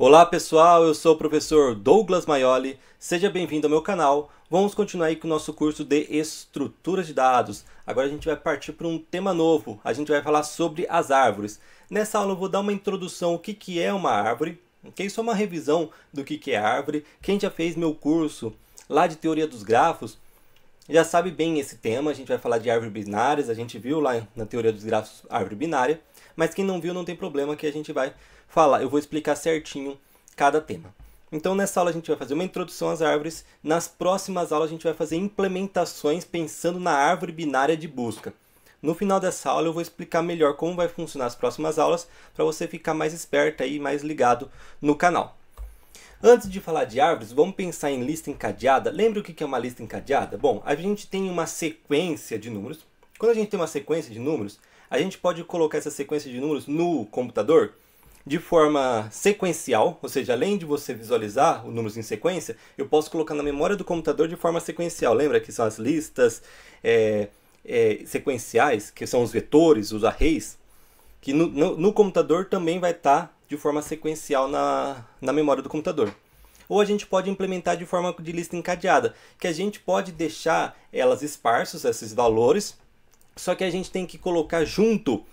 Olá pessoal, eu sou o professor Douglas Maioli, seja bem-vindo ao meu canal. Vamos continuar aí com o nosso curso de estruturas de dados. Agora a gente vai partir para um tema novo, a gente vai falar sobre as árvores. Nessa aula eu vou dar uma introdução o que, que é uma árvore, ok? Só uma revisão do que, que é árvore. Quem já fez meu curso lá de teoria dos grafos, já sabe bem esse tema, a gente vai falar de árvores binárias, a gente viu lá na teoria dos grafos árvore binária. Mas quem não viu não tem problema que a gente vai falar. Eu vou explicar certinho cada tema. Então nessa aula a gente vai fazer uma introdução às árvores. Nas próximas aulas a gente vai fazer implementações pensando na árvore binária de busca. No final dessa aula eu vou explicar melhor como vai funcionar as próximas aulas para você ficar mais esperto e mais ligado no canal. Antes de falar de árvores, vamos pensar em lista encadeada. Lembra o que é uma lista encadeada? Bom, a gente tem uma sequência de números. Quando a gente tem uma sequência de números, a gente pode colocar essa sequência de números no computador de forma sequencial, ou seja, além de você visualizar os números em sequência, eu posso colocar na memória do computador de forma sequencial. Lembra que são as listas é, é, sequenciais, que são os vetores, os arrays, que no, no, no computador também vai estar tá de forma sequencial na, na memória do computador. Ou a gente pode implementar de forma de lista encadeada, que a gente pode deixar elas esparsas, esses valores, só que a gente tem que colocar junto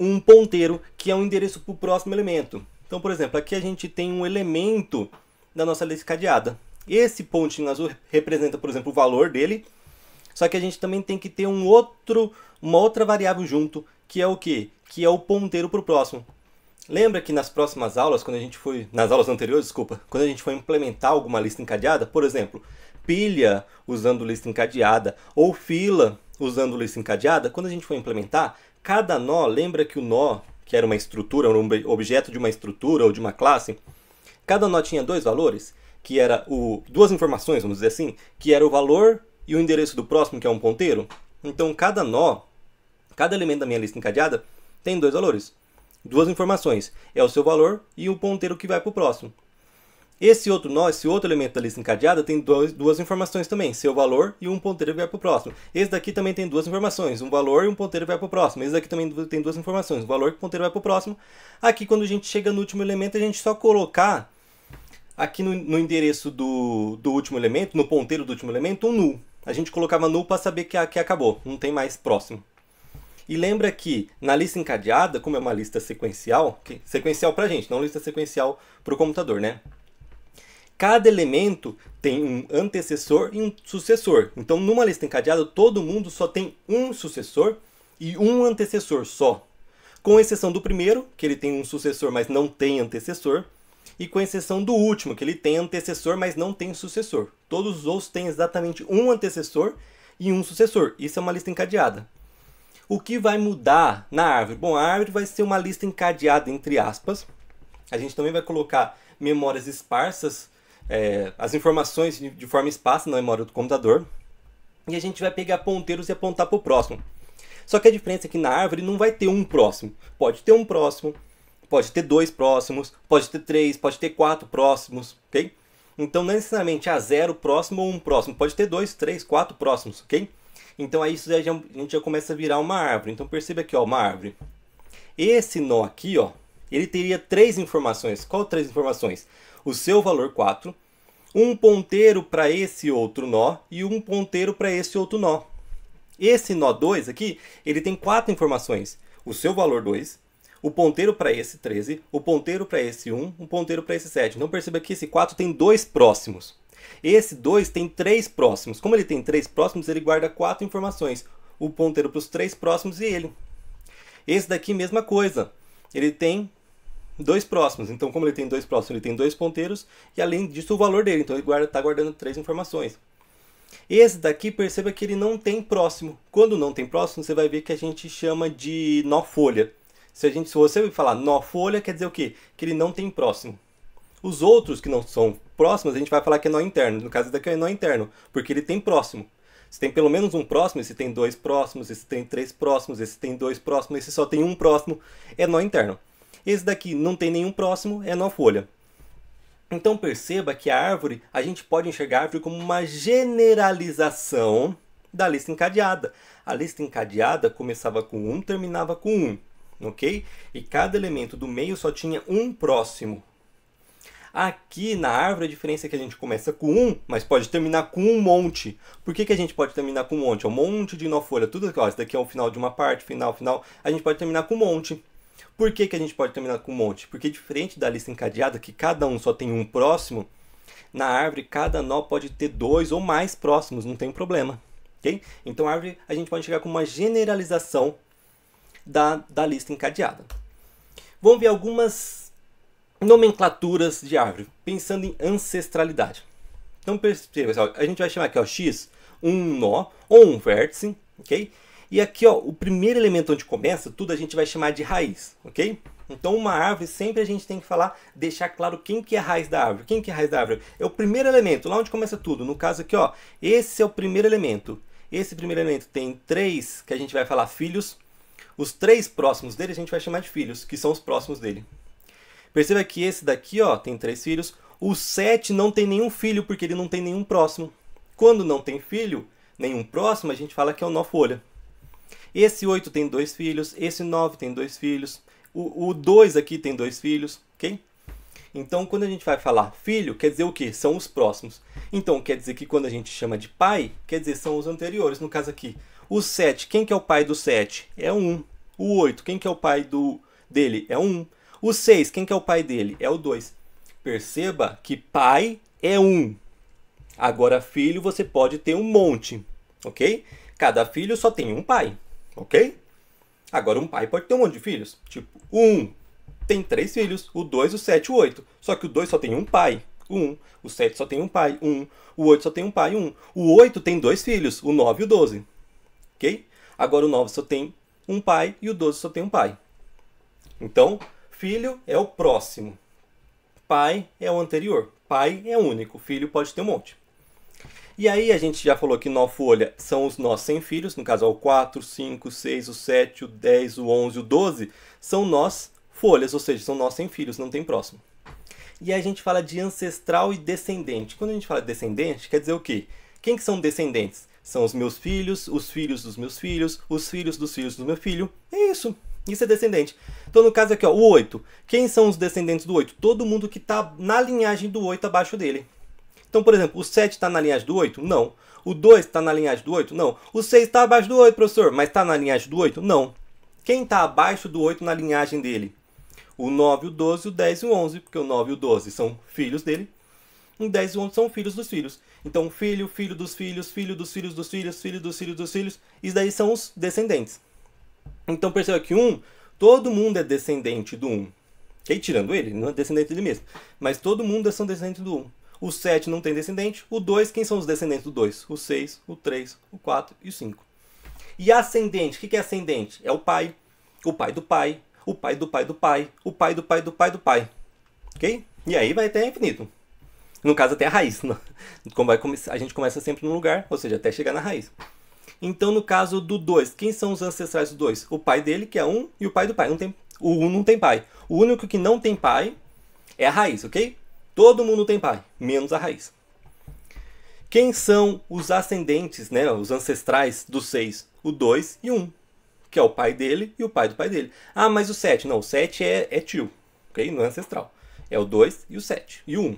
um ponteiro que é um endereço para o próximo elemento. Então, por exemplo, aqui a gente tem um elemento da nossa lista cadeada. Esse pontinho azul representa, por exemplo, o valor dele. Só que a gente também tem que ter um outro, uma outra variável junto, que é o quê? Que é o ponteiro para o próximo. Lembra que nas próximas aulas, quando a gente foi. Nas aulas anteriores, desculpa, quando a gente foi implementar alguma lista encadeada, por exemplo, pilha usando lista encadeada, ou fila usando lista encadeada, quando a gente for implementar, cada nó, lembra que o nó, que era uma estrutura, um objeto de uma estrutura ou de uma classe, cada nó tinha dois valores, que era o duas informações, vamos dizer assim, que era o valor e o endereço do próximo, que é um ponteiro. Então, cada nó, cada elemento da minha lista encadeada tem dois valores, duas informações, é o seu valor e o ponteiro que vai para o próximo. Esse outro nó, esse outro elemento da lista encadeada tem dois, duas informações também, seu valor e um ponteiro que vai para o próximo. Esse daqui também tem duas informações, um valor e um ponteiro que vai para o próximo. Esse daqui também tem duas informações, um valor e um ponteiro vai para o próximo. Aqui, quando a gente chega no último elemento, a gente só colocar aqui no, no endereço do, do último elemento, no ponteiro do último elemento, um null. A gente colocava null para saber que, que acabou, não tem mais próximo. E lembra que na lista encadeada, como é uma lista sequencial, sequencial para a gente, não lista sequencial para o computador, né? Cada elemento tem um antecessor e um sucessor. Então, numa lista encadeada, todo mundo só tem um sucessor e um antecessor só. Com exceção do primeiro, que ele tem um sucessor, mas não tem antecessor, e com exceção do último, que ele tem antecessor, mas não tem sucessor. Todos os outros têm exatamente um antecessor e um sucessor. Isso é uma lista encadeada. O que vai mudar na árvore? Bom, a árvore vai ser uma lista encadeada entre aspas. A gente também vai colocar memórias esparsas é, as informações de forma esparsa na é, memória do computador. E a gente vai pegar ponteiros e apontar para o próximo. Só que a diferença é que na árvore não vai ter um próximo. Pode ter um próximo, pode ter dois próximos, pode ter três, pode ter quatro próximos, ok? Então não é necessariamente a ah, zero próximo ou um próximo. Pode ter dois, três, quatro próximos, ok? Então aí isso já, a gente já começa a virar uma árvore. Então perceba aqui, ó, uma árvore. Esse nó aqui, ó, ele teria três informações. Qual três informações? o seu valor 4, um ponteiro para esse outro nó e um ponteiro para esse outro nó. Esse nó 2 aqui, ele tem quatro informações. O seu valor 2, o ponteiro para esse 13, o ponteiro para esse 1, o ponteiro para esse 7. Então perceba que esse 4 tem dois próximos. Esse 2 tem três próximos. Como ele tem três próximos, ele guarda quatro informações. O ponteiro para os três próximos e ele. Esse daqui, mesma coisa. Ele tem dois próximos. Então, como ele tem dois próximos, ele tem dois ponteiros e além disso o valor dele. Então, ele está guardando três informações. Esse daqui, perceba que ele não tem próximo. Quando não tem próximo, você vai ver que a gente chama de nó folha. Se, a gente, se você falar nó folha, quer dizer o quê? Que ele não tem próximo. Os outros que não são próximos, a gente vai falar que é nó interno. No caso daqui é nó interno, porque ele tem próximo. Se tem pelo menos um próximo, esse tem dois próximos, esse tem três próximos, esse tem dois próximos, esse só tem um próximo, é nó interno. Esse daqui não tem nenhum próximo, é nó folha. Então perceba que a árvore, a gente pode enxergar a árvore como uma generalização da lista encadeada. A lista encadeada começava com 1, um, terminava com 1, um, ok? E cada elemento do meio só tinha um próximo. Aqui na árvore a diferença é que a gente começa com um, mas pode terminar com um monte. Por que, que a gente pode terminar com um monte? É um monte de nó folha, tudo aqui, ó, daqui é o final de uma parte, final, final. A gente pode terminar com um monte. Por que, que a gente pode terminar com um monte? Porque diferente da lista encadeada, que cada um só tem um próximo, na árvore cada nó pode ter dois ou mais próximos, não tem problema. Okay? Então a árvore a gente pode chegar com uma generalização da, da lista encadeada. Vamos ver algumas nomenclaturas de árvore, pensando em ancestralidade. Então a gente vai chamar aqui o x um nó ou um vértice, ok? E aqui, ó, o primeiro elemento onde começa, tudo a gente vai chamar de raiz, ok? Então, uma árvore, sempre a gente tem que falar, deixar claro quem que é a raiz da árvore. Quem que é a raiz da árvore? É o primeiro elemento, lá onde começa tudo. No caso aqui, ó, esse é o primeiro elemento. Esse primeiro elemento tem três, que a gente vai falar filhos. Os três próximos dele a gente vai chamar de filhos, que são os próximos dele. Perceba que esse daqui, ó, tem três filhos. O sete não tem nenhum filho, porque ele não tem nenhum próximo. Quando não tem filho, nenhum próximo, a gente fala que é o nó folha. Esse 8 tem dois filhos, esse 9 tem dois filhos, o 2 aqui tem dois filhos, ok? Então, quando a gente vai falar filho, quer dizer o quê? São os próximos. Então, quer dizer que quando a gente chama de pai, quer dizer são os anteriores. No caso aqui, o 7, quem que é o pai do 7? É um. O 8, quem que é o pai do dele? É um. O 6, quem que é o pai dele? É o 2. Perceba que pai é um. Agora, filho, você pode ter um monte, ok? Cada filho só tem um pai, ok? Agora, um pai pode ter um monte de filhos. Tipo, um tem três filhos, o dois, o sete, o oito. Só que o dois só tem um pai, um. O sete só tem um pai, um. O oito só tem um pai, um. O oito tem dois filhos, o nove e o doze, ok? Agora, o nove só tem um pai e o doze só tem um pai. Então, filho é o próximo. Pai é o anterior. Pai é único. Filho pode ter um monte. E aí a gente já falou que nó folha são os nós sem filhos, no caso o 4, 5, 6, o 7, o 10, o 11, o 12, são nós folhas, ou seja, são nós sem filhos, não tem próximo. E aí a gente fala de ancestral e descendente. Quando a gente fala descendente, quer dizer o quê? Quem que são descendentes? São os meus filhos, os filhos dos meus filhos, os filhos dos filhos do meu filho. É isso. Isso é descendente. Então, no caso aqui, ó, o 8. Quem são os descendentes do 8? Todo mundo que está na linhagem do 8 abaixo dele. Então, por exemplo, o 7 está na linhagem do 8? Não. O 2 está na linhagem do 8? Não. O 6 está abaixo do 8, professor, mas está na linhagem do 8? Não. Quem está abaixo do 8 na linhagem dele? O 9, o 12, o 10 e o 11, porque o 9 e o 12 são filhos dele. O 10 e o 11 são filhos dos filhos. Então, filho, filho dos filhos, filho dos filhos dos filhos, filho dos filhos dos filhos. Isso daí são os descendentes. Então, perceba que um, todo mundo é descendente do um. Okay? Tirando ele, não é descendente dele mesmo. Mas todo mundo é são descendentes do um. O 7 não tem descendente. O 2, quem são os descendentes do 2? O 6, o 3, o 4 e o 5. E ascendente, o que é ascendente? É o pai, o pai do pai, o pai do pai do pai, o pai do pai do pai do pai. Ok? E aí vai até infinito. No caso, até a raiz. Né? Como vai a gente começa sempre num lugar, ou seja, até chegar na raiz. Então, no caso do 2, quem são os ancestrais do 2? O pai dele, que é 1, um, e o pai do pai. Não tem, o 1 um não tem pai. O único que não tem pai é a raiz, ok? Todo mundo tem pai, menos a raiz. Quem são os ascendentes, né, os ancestrais dos seis? O 2 e 1, um, que é o pai dele e o pai do pai dele. Ah, mas o 7? Não, o 7 é, é, tio, ok? Não é ancestral. É o 2 e o 7, e o 1. Um.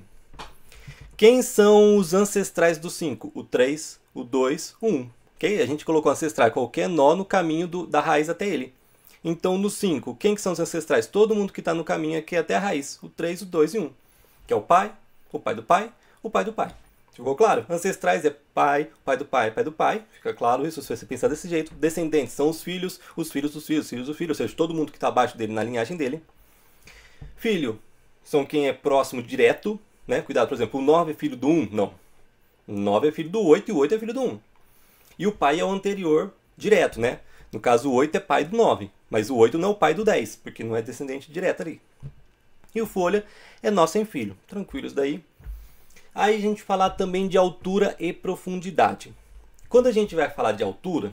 Quem são os ancestrais do 5? O 3, o 2, o 1. Um, ok? A gente colocou ancestral qualquer nó no caminho do, da raiz até ele. Então, no 5, quem que são os ancestrais? Todo mundo que está no caminho aqui até a raiz. O 3, o 2 e o 1. Um que é o pai, o pai do pai, o pai do pai. Ficou claro? Ancestrais é pai, pai do pai, pai do pai. Fica claro isso, se você pensar desse jeito. Descendentes são os filhos, os filhos dos filhos, os filhos do filho, ou seja, todo mundo que está abaixo dele na linhagem dele. Filho são quem é próximo direto, né? Cuidado, por exemplo, o 9 é filho do 1, não. O 9 é filho do 8 e o 8 é filho do 1. E o pai é o anterior direto, né? No caso, o 8 é pai do 9, mas o 8 não é o pai do 10, porque não é descendente direto ali. E o folha é nosso sem filho Tranquilos daí. Aí a gente falar também de altura e profundidade. Quando a gente vai falar de altura,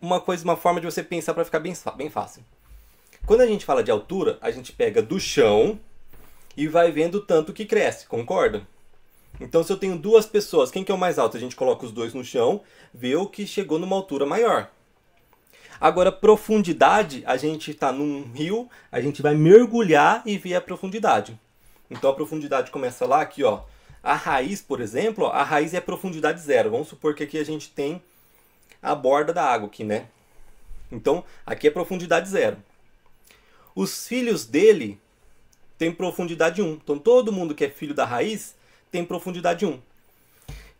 uma coisa, uma forma de você pensar para ficar bem, bem fácil. Quando a gente fala de altura, a gente pega do chão e vai vendo tanto que cresce, concorda? Então, se eu tenho duas pessoas, quem que é o mais alto? A gente coloca os dois no chão, vê o que chegou numa altura maior. Agora, profundidade, a gente está num rio, a gente vai mergulhar e ver a profundidade. Então a profundidade começa lá, aqui, ó. A raiz, por exemplo, ó, a raiz é a profundidade zero. Vamos supor que aqui a gente tem a borda da água aqui, né? Então, aqui é profundidade zero. Os filhos dele têm profundidade 1. Então, todo mundo que é filho da raiz tem profundidade 1.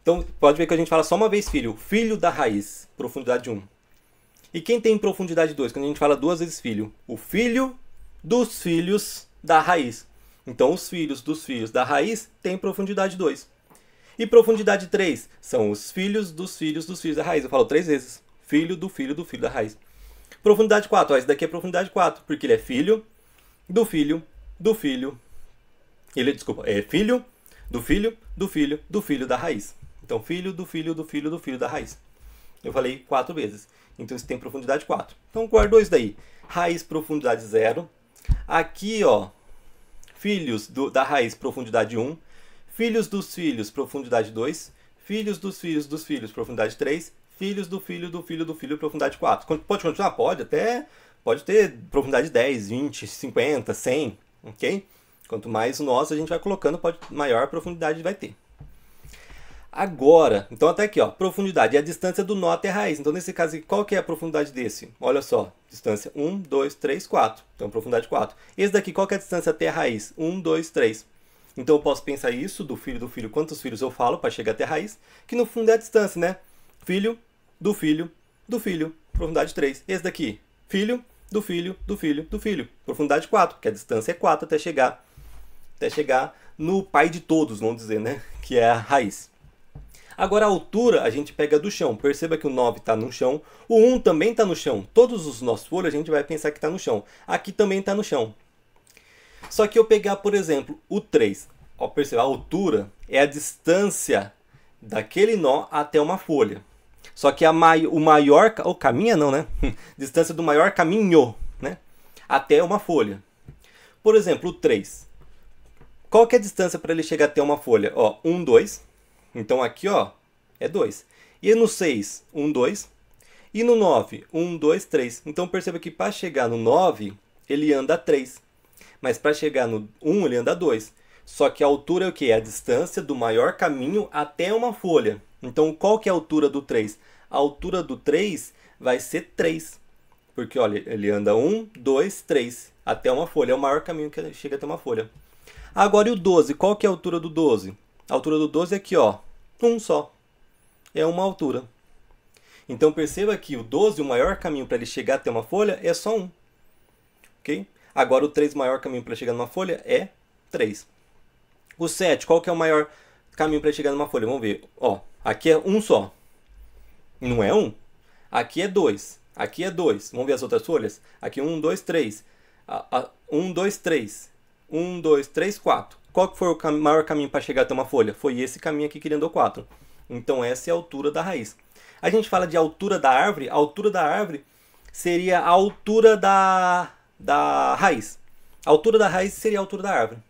Então, pode ver que a gente fala só uma vez filho. Filho da raiz, profundidade 1. E quem tem profundidade 2? Quando a gente fala duas vezes filho. O filho dos filhos da raiz. Então, os filhos dos filhos da raiz têm profundidade 2. E profundidade 3 são os filhos dos filhos dos filhos da raiz. Eu falo três vezes. Filho do filho do filho da raiz. Profundidade 4. esse daqui é profundidade 4, porque ele é filho do filho do filho. Ele, desculpa, é filho do filho do filho do filho da raiz. Então, filho do filho do filho do filho da raiz. Eu falei quatro vezes. Então você tem profundidade 4. Então guardou é isso daí. Raiz profundidade 0. Aqui, ó, filhos do, da raiz profundidade 1. Filhos dos filhos, profundidade 2. Filhos dos filhos dos filhos, profundidade 3. Filhos do filho do filho do filho, profundidade 4. Pode continuar? Pode, até pode ter profundidade 10, 20, 50, 100, ok? Quanto mais o nosso a gente vai colocando, pode, maior a profundidade vai ter agora. Então até aqui, ó, profundidade. E a distância do nó até a raiz. Então nesse caso aqui, qual que é a profundidade desse? Olha só, distância 1, 2, 3, 4. Então profundidade 4. Esse daqui, qual que é a distância até a raiz? 1, 2, 3. Então eu posso pensar isso do filho do filho, quantos filhos eu falo para chegar até a raiz, que no fundo é a distância, né? Filho do filho do filho, profundidade 3. Esse daqui, filho do filho do filho do filho, profundidade 4, que a distância é 4 até chegar até chegar no pai de todos, vamos dizer, né? Que é a raiz. Agora a altura a gente pega do chão. Perceba que o 9 está no chão. O 1 também está no chão. Todos os nossos folhas a gente vai pensar que está no chão. Aqui também está no chão. Só que eu pegar, por exemplo, o 3. Ó, perceba, a altura é a distância daquele nó até uma folha. Só que a mai o maior... O oh, caminha não, né? distância do maior caminho, né? Até uma folha. Por exemplo, o 3. Qual que é a distância para ele chegar até uma folha? Ó, 1, 2 então aqui ó, é 2. E no 6, 1, 2. E no 9, 1, 2, 3. Então perceba que para chegar no 9, ele anda 3. Mas para chegar no 1, ele anda 2. Só que a altura é o quê? É a distância do maior caminho até uma folha. Então qual que é a altura do 3? A altura do 3 vai ser 3. Porque olha, ele anda 1, 2, 3 até uma folha. É o maior caminho que chega até uma folha. Agora e o 12? Qual que é a altura do 12? A altura do 12 é aqui, ó, um só. É uma altura. Então perceba que o 12, o maior caminho para ele chegar até uma folha é só um. OK? Agora o 3 o maior caminho para chegar numa folha é 3. O 7, qual que é o maior caminho para chegar numa folha? Vamos ver. Ó, aqui é um só. Não é um? Aqui é dois. Aqui é dois. Vamos ver as outras folhas? Aqui um, dois, três. Um, dois, três. Um, dois, três, quatro. Qual que foi o cam maior caminho para chegar até uma folha? Foi esse caminho aqui que ele andou 4. Então essa é a altura da raiz. A gente fala de altura da árvore. A altura da árvore seria a altura da, da raiz. A altura da raiz seria a altura da árvore.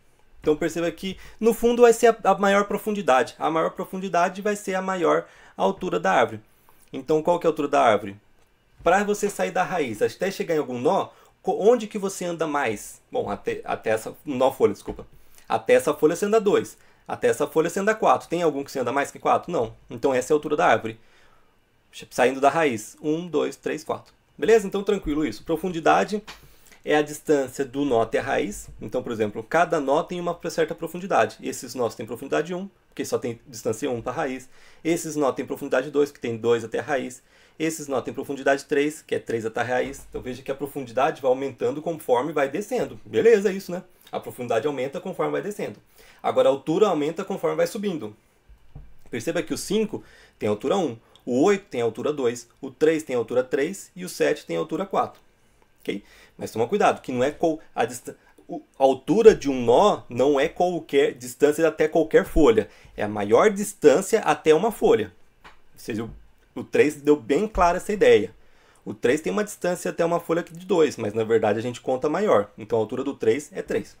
Então perceba que no fundo vai ser a, a maior profundidade. A maior profundidade vai ser a maior altura da árvore. Então qual que é a altura da árvore? Para você sair da raiz até chegar em algum nó, onde que você anda mais? Bom, até, até essa. Nó folha, desculpa. Até essa folha você anda 2. Até essa folha você anda 4. Tem algum que você anda mais que 4? Não. Então essa é a altura da árvore. Saindo da raiz. 1, 2, 3, 4. Beleza? Então tranquilo isso. Profundidade é a distância do nó até a raiz. Então, por exemplo, cada nó tem uma certa profundidade. Esses nós têm profundidade 1, porque só tem distância 1 para a raiz. Esses nós têm profundidade 2, que tem 2 até a raiz. Esses nós têm profundidade 3, que é 3 até a raiz. Então veja que a profundidade vai aumentando conforme vai descendo. Beleza é isso, né? A profundidade aumenta conforme vai descendo. Agora a altura aumenta conforme vai subindo. Perceba que o 5 tem altura 1, o 8 tem altura 2, o 3 tem altura 3 e o 7 tem altura 4. Okay? Mas toma cuidado, que não é com a distância a altura de um nó não é qualquer distância até qualquer folha. É a maior distância até uma folha. Ou seja, o 3 deu bem clara essa ideia. O 3 tem uma distância até uma folha de 2, mas na verdade a gente conta maior. Então a altura do 3 é 3.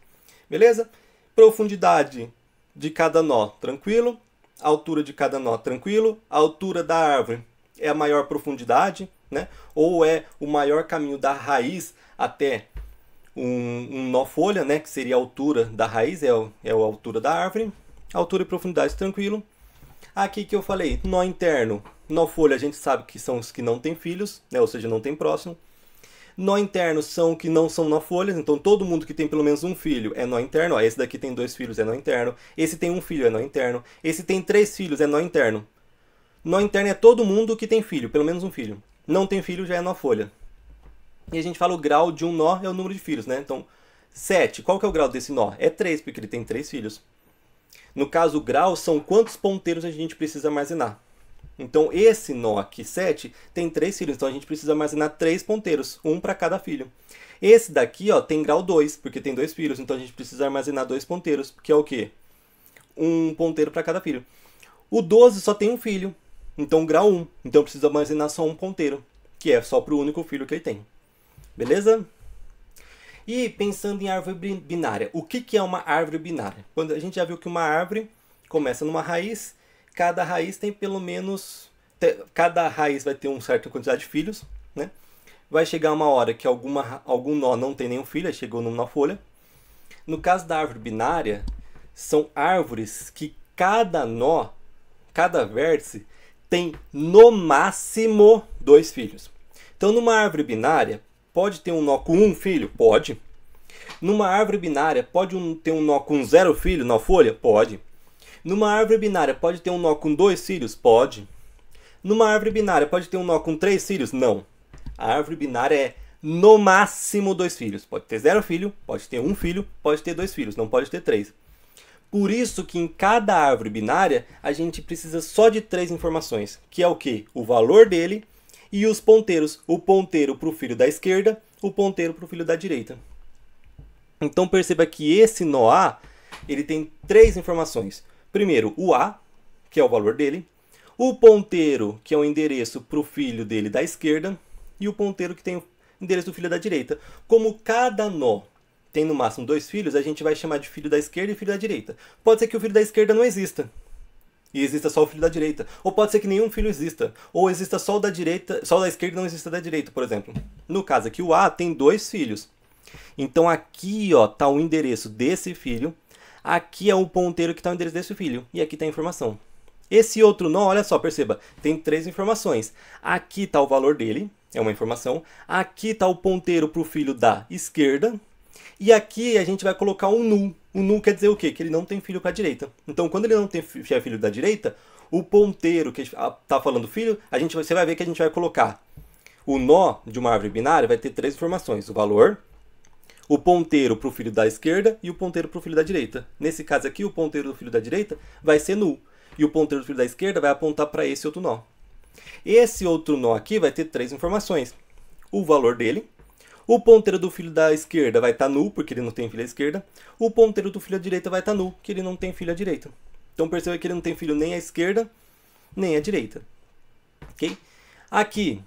Beleza? Profundidade de cada nó, tranquilo. Altura de cada nó, tranquilo. A altura da árvore é a maior profundidade, né? Ou é o maior caminho da raiz até um, um nó folha, né? Que seria a altura da raiz, é, o, é a altura da árvore. Altura e profundidade, tranquilo. Aqui que eu falei, nó interno, nó folha, a gente sabe que são os que não têm filhos, né? Ou seja, não tem próximo. Nó interno são que não são nó folhas, então todo mundo que tem pelo menos um filho é nó interno. Ó, esse daqui tem dois filhos, é nó interno. Esse tem um filho, é nó interno. Esse tem três filhos, é nó interno. Nó interno é todo mundo que tem filho, pelo menos um filho. Não tem filho, já é nó folha. E a gente fala o grau de um nó é o número de filhos, né? Então, 7. Qual que é o grau desse nó? É 3, porque ele tem três filhos. No caso, o grau são quantos ponteiros a gente precisa armazenar. Então esse nó aqui, 7, tem três filhos, então a gente precisa armazenar três ponteiros, um para cada filho. Esse daqui ó, tem grau 2, porque tem dois filhos, então a gente precisa armazenar dois ponteiros, que é o quê? Um ponteiro para cada filho. O 12 só tem um filho, então grau 1, um, então eu preciso armazenar só um ponteiro, que é só para o único filho que ele tem. Beleza? E pensando em árvore binária, o que, que é uma árvore binária? Quando a gente já viu que uma árvore começa numa raiz cada raiz tem pelo menos. Cada raiz vai ter uma certa quantidade de filhos, né? Vai chegar uma hora que alguma, algum nó não tem nenhum filho, chegou numa na folha. No caso da árvore binária, são árvores que cada nó, cada vértice, tem no máximo dois filhos. Então, numa árvore binária, pode ter um nó com um filho? Pode. Numa árvore binária, pode um, ter um nó com zero filho na folha? Pode. Numa árvore binária pode ter um nó com dois filhos? Pode. Numa árvore binária pode ter um nó com três filhos? Não. A árvore binária é no máximo dois filhos. Pode ter zero filho, pode ter um filho, pode ter dois filhos, não pode ter três. Por isso que em cada árvore binária a gente precisa só de três informações, que é o que? O valor dele e os ponteiros. O ponteiro para o filho da esquerda, o ponteiro para o filho da direita. Então perceba que esse nó A ele tem três informações Primeiro, o A, que é o valor dele. O ponteiro, que é o endereço para o filho dele da esquerda. E o ponteiro, que tem o endereço do filho da direita. Como cada nó tem no máximo dois filhos, a gente vai chamar de filho da esquerda e filho da direita. Pode ser que o filho da esquerda não exista. E exista só o filho da direita. Ou pode ser que nenhum filho exista. Ou exista só o da direita, só o da esquerda e não exista da direita, por exemplo. No caso aqui, o A tem dois filhos. Então aqui ó, tá o endereço desse filho aqui é o ponteiro que está o endereço desse filho, e aqui está a informação. Esse outro não, olha só, perceba, tem três informações. Aqui está o valor dele, é uma informação. Aqui está o ponteiro para o filho da esquerda. E aqui a gente vai colocar um null. O null quer dizer o quê? Que ele não tem filho para a direita. Então, quando ele não tem filho da direita, o ponteiro que está falando filho, a gente, você vai ver que a gente vai colocar o nó de uma árvore binária, vai ter três informações. O valor, o ponteiro para o filho da esquerda e o ponteiro para o filho da direita. Nesse caso aqui, o ponteiro do filho da direita vai ser nulo E o ponteiro do filho da esquerda vai apontar para esse outro nó. Esse outro nó aqui vai ter três informações. O valor dele. O ponteiro do filho da esquerda vai estar tá porque ele não tem filha esquerda. O ponteiro do filho da direita vai estar tá porque ele não tem filha à direita. Então perceba que ele não tem filho nem à esquerda, nem à direita. Ok? Aqui,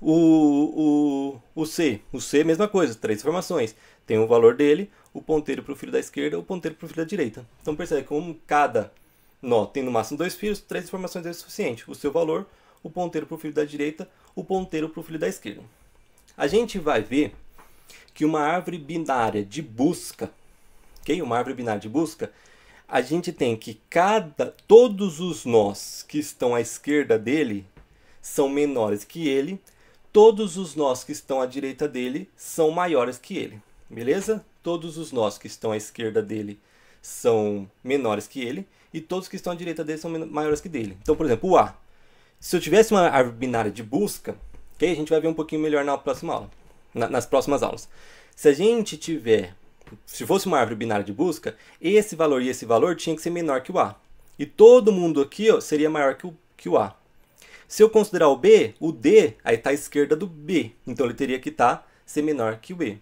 o, o, o C. O C, é mesma coisa, três informações tem o valor dele, o ponteiro para o filho da esquerda, o ponteiro para o filho da direita. Então percebe que como cada nó tem no máximo dois filhos, três informações é o suficiente. O seu valor, o ponteiro para o filho da direita, o ponteiro para o filho da esquerda. A gente vai ver que uma árvore binária de busca, ok? Uma árvore binária de busca, a gente tem que cada, todos os nós que estão à esquerda dele são menores que ele, todos os nós que estão à direita dele são maiores que ele beleza? Todos os nós que estão à esquerda dele são menores que ele e todos que estão à direita dele são maiores que dele. Então, por exemplo, o A. Se eu tivesse uma árvore binária de busca, que a gente vai ver um pouquinho melhor na próxima aula, na, nas próximas aulas. Se a gente tiver, se fosse uma árvore binária de busca, esse valor e esse valor tinha que ser menor que o A. E todo mundo aqui ó, seria maior que o, que o A. Se eu considerar o B, o D aí está à esquerda do B. Então ele teria que tá, ser menor que o B.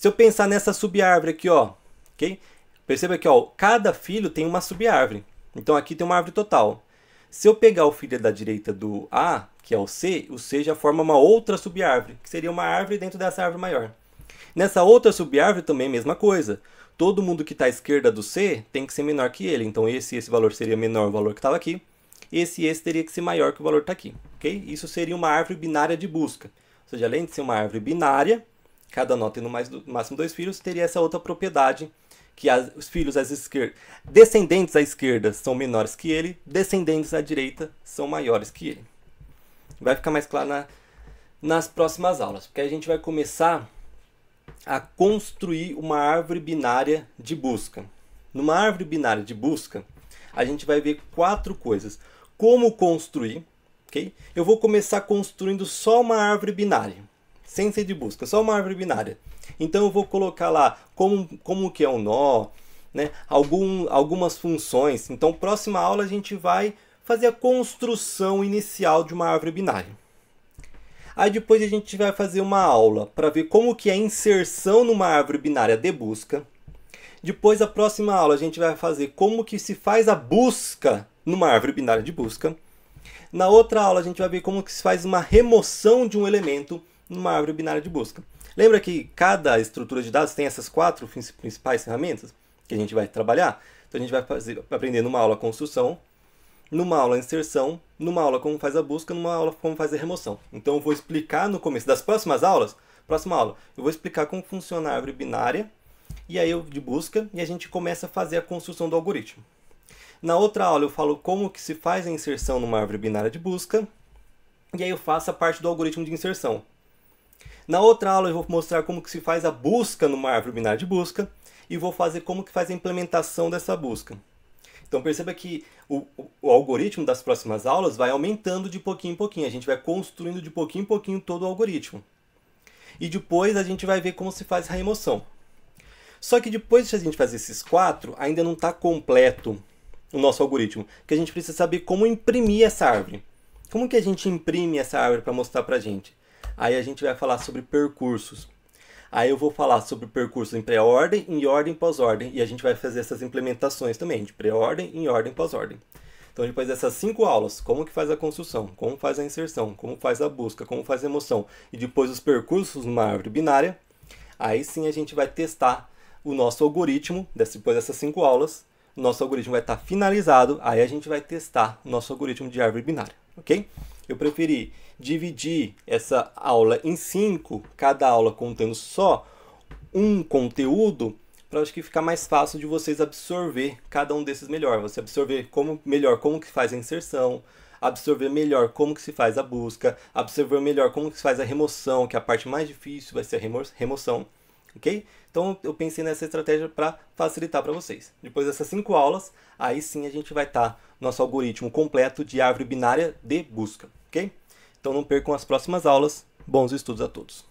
Se eu pensar nessa subárvore aqui, ó, ok? Perceba que ó, cada filho tem uma subárvore. Então aqui tem uma árvore total. Se eu pegar o filho da direita do A, que é o C, o C já forma uma outra subárvore, que seria uma árvore dentro dessa árvore maior. Nessa outra subárvore também é a mesma coisa. Todo mundo que está à esquerda do C tem que ser menor que ele. Então esse esse valor seria menor o valor que estava aqui. Esse esse teria que ser maior que o valor que está aqui. Okay? Isso seria uma árvore binária de busca. Ou seja, além de ser uma árvore binária, cada nó tendo mais do, máximo dois filhos, teria essa outra propriedade, que as, os filhos às esquerdas, descendentes à esquerda são menores que ele, descendentes à direita são maiores que ele. Vai ficar mais claro na, nas próximas aulas, porque a gente vai começar a construir uma árvore binária de busca. Numa árvore binária de busca, a gente vai ver quatro coisas. Como construir, ok? Eu vou começar construindo só uma árvore binária sem ser de busca, só uma árvore binária. Então eu vou colocar lá como, como que é um nó, né? Algum, algumas funções. Então, próxima aula a gente vai fazer a construção inicial de uma árvore binária. Aí depois a gente vai fazer uma aula para ver como que é a inserção numa árvore binária de busca. Depois a próxima aula a gente vai fazer como que se faz a busca numa árvore binária de busca. Na outra aula a gente vai ver como que se faz uma remoção de um elemento numa árvore binária de busca. Lembra que cada estrutura de dados tem essas quatro principais ferramentas que a gente vai trabalhar? Então a gente vai fazer, aprender numa aula construção, numa aula inserção, numa aula como faz a busca, numa aula como faz a remoção. Então eu vou explicar no começo das próximas aulas, próxima aula, eu vou explicar como funciona a árvore binária e aí eu de busca e a gente começa a fazer a construção do algoritmo. Na outra aula eu falo como que se faz a inserção numa árvore binária de busca e aí eu faço a parte do algoritmo de inserção, na outra aula eu vou mostrar como que se faz a busca numa árvore binária de busca e vou fazer como que faz a implementação dessa busca. Então perceba que o, o, algoritmo das próximas aulas vai aumentando de pouquinho em pouquinho. A gente vai construindo de pouquinho em pouquinho todo o algoritmo. E depois a gente vai ver como se faz a remoção. Só que depois de a gente fazer esses quatro, ainda não está completo o nosso algoritmo. Porque a gente precisa saber como imprimir essa árvore. Como que a gente imprime essa árvore para mostrar para a gente? Aí a gente vai falar sobre percursos. Aí eu vou falar sobre percursos em pré-ordem, em ordem pós-ordem. E a gente vai fazer essas implementações também, de pré-ordem, em ordem pós-ordem. Então, depois dessas cinco aulas, como que faz a construção, como faz a inserção, como faz a busca, como faz a emoção, e depois os percursos numa árvore binária, aí sim a gente vai testar o nosso algoritmo, depois dessas cinco aulas, o nosso algoritmo vai estar finalizado, aí a gente vai testar o nosso algoritmo de árvore binária, ok? Eu preferi dividir essa aula em cinco, cada aula contendo só um conteúdo, para acho que ficar mais fácil de vocês absorver cada um desses melhor. Você absorver como melhor como que faz a inserção, absorver melhor como que se faz a busca, absorver melhor como que se faz a remoção, que é a parte mais difícil vai ser a remo remoção, ok? Então eu pensei nessa estratégia para facilitar para vocês. Depois dessas cinco aulas, aí sim a gente vai estar tá nosso algoritmo completo de árvore binária de busca, ok? Então não percam as próximas aulas. Bons estudos a todos!